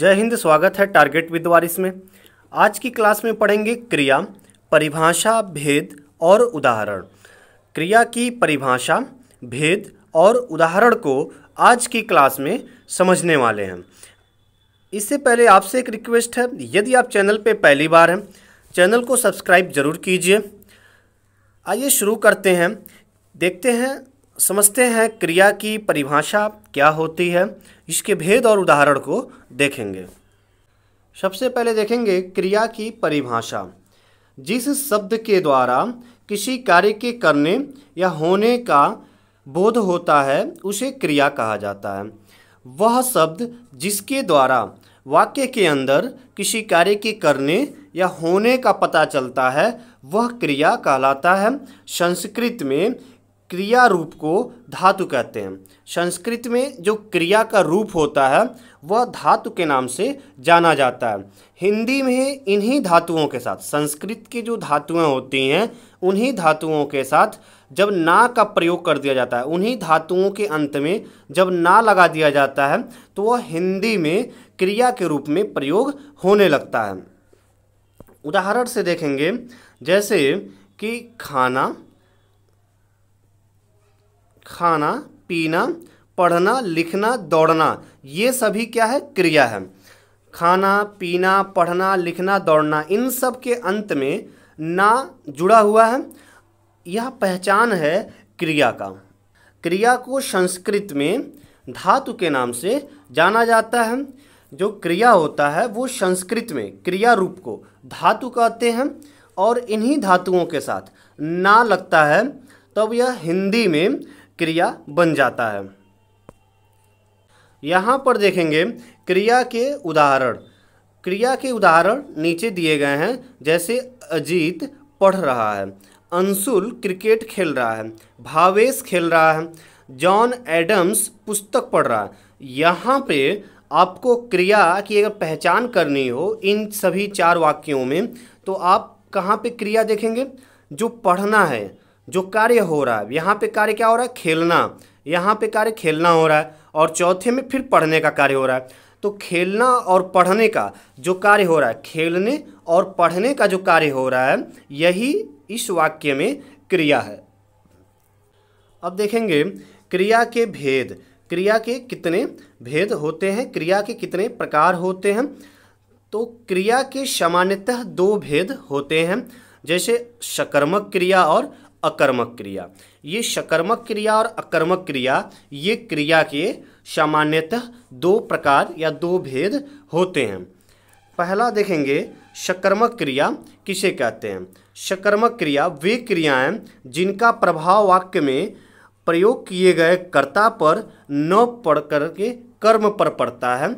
जय हिंद स्वागत है टारगेट विद वारिस में आज की क्लास में पढ़ेंगे क्रिया परिभाषा भेद और उदाहरण क्रिया की परिभाषा भेद और उदाहरण को आज की क्लास में समझने वाले हैं इससे पहले आपसे एक रिक्वेस्ट है यदि आप चैनल पर पहली बार हैं चैनल को सब्सक्राइब जरूर कीजिए आइए शुरू करते हैं देखते हैं समझते हैं क्रिया की परिभाषा क्या होती है इसके भेद और उदाहरण को देखेंगे सबसे पहले देखेंगे क्रिया की परिभाषा जिस शब्द के द्वारा किसी कार्य के करने या होने का बोध होता है उसे क्रिया कहा जाता है वह शब्द जिसके द्वारा वाक्य के अंदर किसी कार्य के करने या होने का पता चलता है वह क्रिया कहलाता है संस्कृत में क्रिया रूप को धातु कहते हैं संस्कृत में जो क्रिया का रूप होता है वह धातु के नाम से जाना जाता है हिंदी में इन्हीं धातुओं के साथ संस्कृत की जो धातुएं होती हैं उन्हीं धातुओं के साथ जब ना का प्रयोग कर दिया जाता है उन्हीं धातुओं के अंत में जब ना लगा दिया जाता है तो वह हिंदी में क्रिया के रूप में प्रयोग होने लगता है उदाहरण से देखेंगे जैसे कि खाना खाना पीना पढ़ना लिखना दौड़ना ये सभी क्या है क्रिया है खाना पीना पढ़ना लिखना दौड़ना इन सब के अंत में ना जुड़ा हुआ है यह पहचान है क्रिया का क्रिया को संस्कृत में धातु के नाम से जाना जाता है जो क्रिया होता है वो संस्कृत में क्रिया रूप को धातु कहते हैं और इन्हीं धातुओं के साथ ना लगता है तब तो यह हिंदी में क्रिया बन जाता है यहाँ पर देखेंगे क्रिया के उदाहरण क्रिया के उदाहरण नीचे दिए गए हैं जैसे अजीत पढ़ रहा है अंशुल क्रिकेट खेल रहा है भावेश खेल रहा है जॉन एडम्स पुस्तक पढ़ रहा है यहाँ पे आपको क्रिया की अगर पहचान करनी हो इन सभी चार वाक्यों में तो आप कहाँ पे क्रिया देखेंगे जो पढ़ना है जो कार्य हो रहा है यहाँ पे कार्य क्या हो रहा है खेलना यहाँ पे कार्य खेलना हो रहा है और चौथे में फिर पढ़ने का कार्य हो रहा है तो खेलना और पढ़ने का जो कार्य हो रहा है खेलने और पढ़ने का जो कार्य हो रहा है यही इस वाक्य में क्रिया है अब देखेंगे क्रिया के भेद क्रिया के कितने भेद होते हैं क्रिया के कितने प्रकार होते हैं तो क्रिया के सामान्यतः दो भेद होते हैं जैसे सकर्मक क्रिया और अकर्मक क्रिया ये सकर्मक क्रिया और अकर्मक क्रिया ये क्रिया के सामान्यतः दो प्रकार या दो भेद होते हैं पहला देखेंगे सकर्मक क्रिया किसे कहते हैं सकर्मक क्रिया वे क्रियाएं जिनका प्रभाव वाक्य में प्रयोग किए गए कर्ता पर न पड़ करके कर्म पर पड़ता है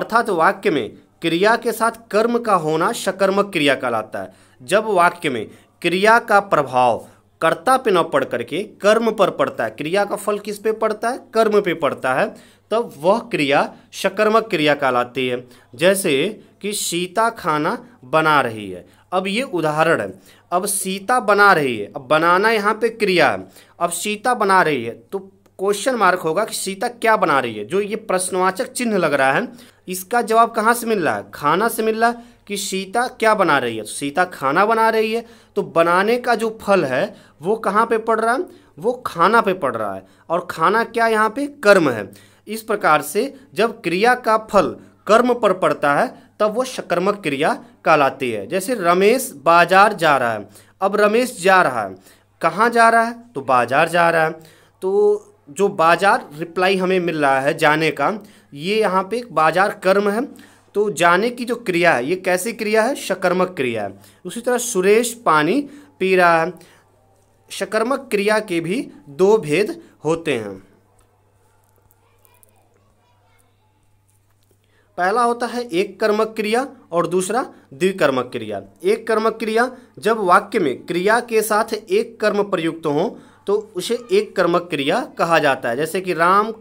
अर्थात वाक्य में क्रिया के साथ कर्म का होना सकर्मक क्रिया कहलाता है जब वाक्य में क्रिया का प्रभाव कर्ता पे न पढ़ करके कर्म पर पड़ता है क्रिया का फल किस पे पड़ता है कर्म पे पड़ता है तब वह क्रिया सकर्मक क्रिया कहलाती है जैसे कि सीता खाना बना रही है अब ये उदाहरण है अब सीता बना रही है अब बनाना यहाँ पे क्रिया है अब सीता बना रही है तो क्वेश्चन मार्क होगा कि सीता क्या बना रही है जो ये प्रश्नवाचक चिन्ह लग रहा है इसका जवाब कहाँ से मिल रहा है खाना से मिल रहा है कि सीता क्या बना रही है तो सीता खाना बना रही है तो बनाने का जो फल है वो कहाँ पे पड़ रहा है वो खाना पे पड़ रहा है और खाना क्या यहाँ पे कर्म है इस प्रकार से जब क्रिया का फल कर्म पर पड़ता है तब वो सकर्मक क्रिया कहलाती है जैसे रमेश बाजार जा रहा है अब रमेश जा रहा है कहाँ जा रहा है तो बाजार जा रहा है तो जो बाजार रिप्लाई हमें मिल रहा है जाने का ये यहाँ पे बाजार कर्म है तो जाने की जो क्रिया है ये कैसी क्रिया है सकर्मक क्रिया है उसी तरह सुरेश पानी पी रहा है सकर्मक क्रिया के भी दो भेद होते हैं पहला होता है एक कर्मक क्रिया और दूसरा द्विकर्मक क्रिया एक कर्मक क्रिया जब वाक्य में क्रिया के साथ एक कर्म प्रयुक्त हो तो उसे एक कर्मक क्रिया कहा जाता है जैसे कि राम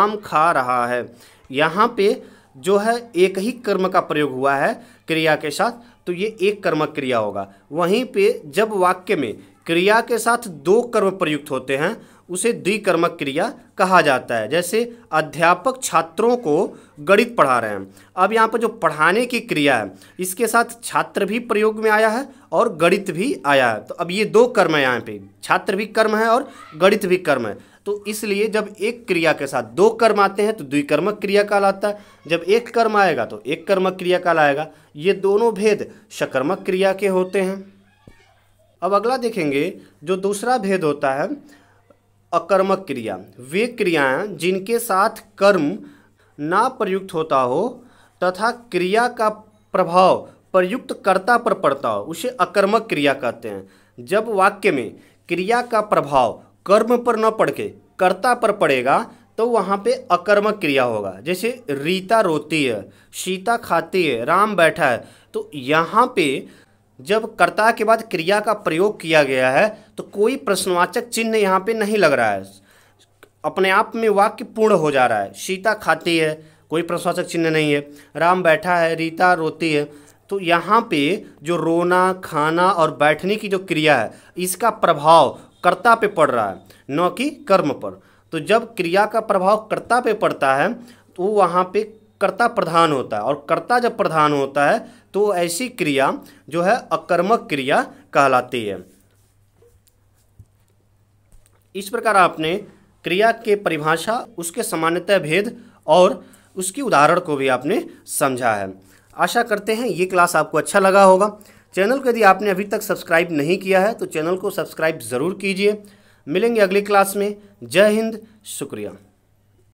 आम खा रहा है यहाँ पे जो है एक ही कर्म का प्रयोग हुआ है क्रिया के साथ तो ये एक कर्मक क्रिया होगा वहीं पे जब वाक्य में क्रिया के साथ दो कर्म प्रयुक्त होते हैं उसे द्विकर्मक क्रिया कहा जाता है जैसे अध्यापक छात्रों को गणित पढ़ा रहे हैं अब यहाँ पर जो पढ़ाने की क्रिया है इसके साथ छात्र भी प्रयोग में आया है और गणित भी आया है तो अब ये दो कर्म है यहाँ पे छात्र भी कर्म है और गणित भी कर्म है तो इसलिए जब एक क्रिया के साथ दो कर्म आते हैं तो द्विकर्मक क्रिया काल आता है जब एक कर्म आएगा तो एक कर्मक क्रिया काल आएगा ये दोनों भेद सकर्मक क्रिया के होते हैं अब अगला देखेंगे जो दूसरा भेद होता है अकर्मक क्रिया वे क्रियाएं जिनके साथ कर्म ना प्रयुक्त होता हो तथा क्रिया का प्रभाव प्रयुक्त कर्ता पर पड़ता हो उसे अकर्मक क्रिया कहते हैं जब वाक्य में क्रिया का प्रभाव कर्म पर न पड़ के कर्ता पर पड़ेगा तो वहाँ पे अकर्मक क्रिया होगा जैसे रीता रोती है सीता खाती है राम बैठा है तो यहाँ पे जब कर्ता के बाद क्रिया का प्रयोग किया गया है तो कोई प्रश्नवाचक चिन्ह यहाँ पे नहीं लग रहा है अपने आप में वाक्य पूर्ण हो जा रहा है सीता खाती है कोई प्रश्नवाचक चिन्ह नहीं है राम बैठा है रीता रोती है तो यहाँ पे जो रोना खाना और बैठने की जो क्रिया है इसका प्रभाव कर्ता पे पड़ रहा है न कि कर्म पर तो जब क्रिया का प्रभाव कर्ता पे पड़ता है तो वहाँ पे कर्ता प्रधान होता है और कर्ता जब प्रधान होता है तो ऐसी क्रिया जो है अकर्मक क्रिया कहलाती है इस प्रकार आपने क्रिया के परिभाषा उसके सामान्यतः भेद और उसकी उदाहरण को भी आपने समझा है आशा करते हैं ये क्लास आपको अच्छा लगा होगा चैनल को यदि आपने अभी तक सब्सक्राइब नहीं किया है तो चैनल को सब्सक्राइब ज़रूर कीजिए मिलेंगे अगली क्लास में जय हिंद शुक्रिया